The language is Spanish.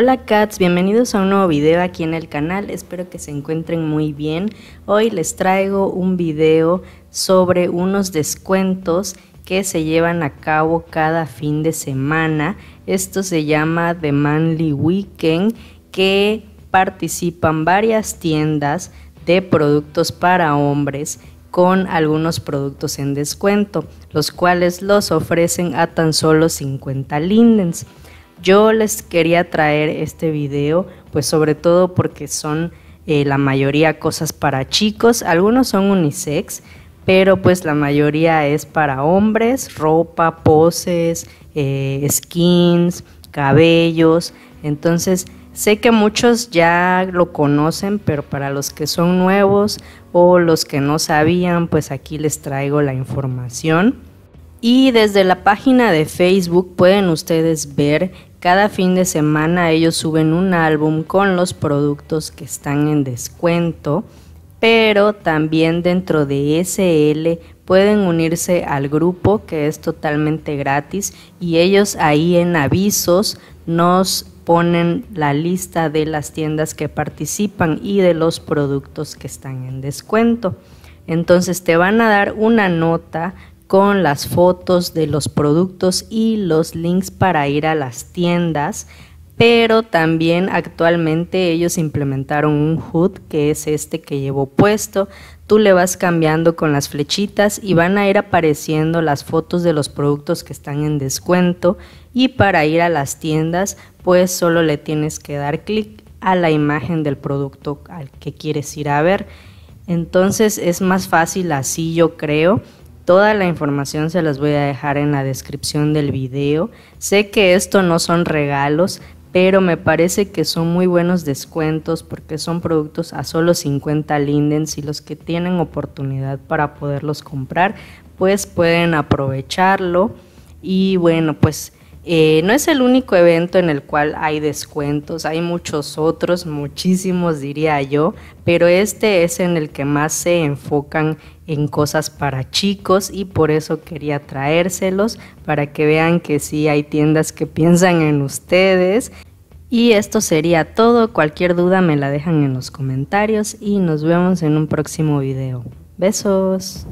Hola cats, bienvenidos a un nuevo video aquí en el canal, espero que se encuentren muy bien. Hoy les traigo un video sobre unos descuentos que se llevan a cabo cada fin de semana. Esto se llama The Manly Weekend, que participan varias tiendas de productos para hombres con algunos productos en descuento, los cuales los ofrecen a tan solo 50 lindens. Yo les quería traer este video, pues sobre todo porque son eh, la mayoría cosas para chicos, algunos son unisex, pero pues la mayoría es para hombres, ropa, poses, eh, skins, cabellos. Entonces, sé que muchos ya lo conocen, pero para los que son nuevos o los que no sabían, pues aquí les traigo la información. Y desde la página de Facebook pueden ustedes ver, cada fin de semana ellos suben un álbum con los productos que están en descuento, pero también dentro de SL pueden unirse al grupo que es totalmente gratis y ellos ahí en avisos nos ponen la lista de las tiendas que participan y de los productos que están en descuento. Entonces te van a dar una nota con las fotos de los productos y los links para ir a las tiendas. Pero también actualmente ellos implementaron un hood que es este que llevo puesto. Tú le vas cambiando con las flechitas y van a ir apareciendo las fotos de los productos que están en descuento. Y para ir a las tiendas, pues solo le tienes que dar clic a la imagen del producto al que quieres ir a ver. Entonces es más fácil así, yo creo. Toda la información se las voy a dejar en la descripción del video. Sé que esto no son regalos, pero me parece que son muy buenos descuentos porque son productos a solo 50 lindens y los que tienen oportunidad para poderlos comprar, pues pueden aprovecharlo. Y bueno, pues eh, no es el único evento en el cual hay descuentos, hay muchos otros, muchísimos diría yo, pero este es en el que más se enfocan en cosas para chicos y por eso quería traérselos para que vean que sí hay tiendas que piensan en ustedes. Y esto sería todo, cualquier duda me la dejan en los comentarios y nos vemos en un próximo video. Besos.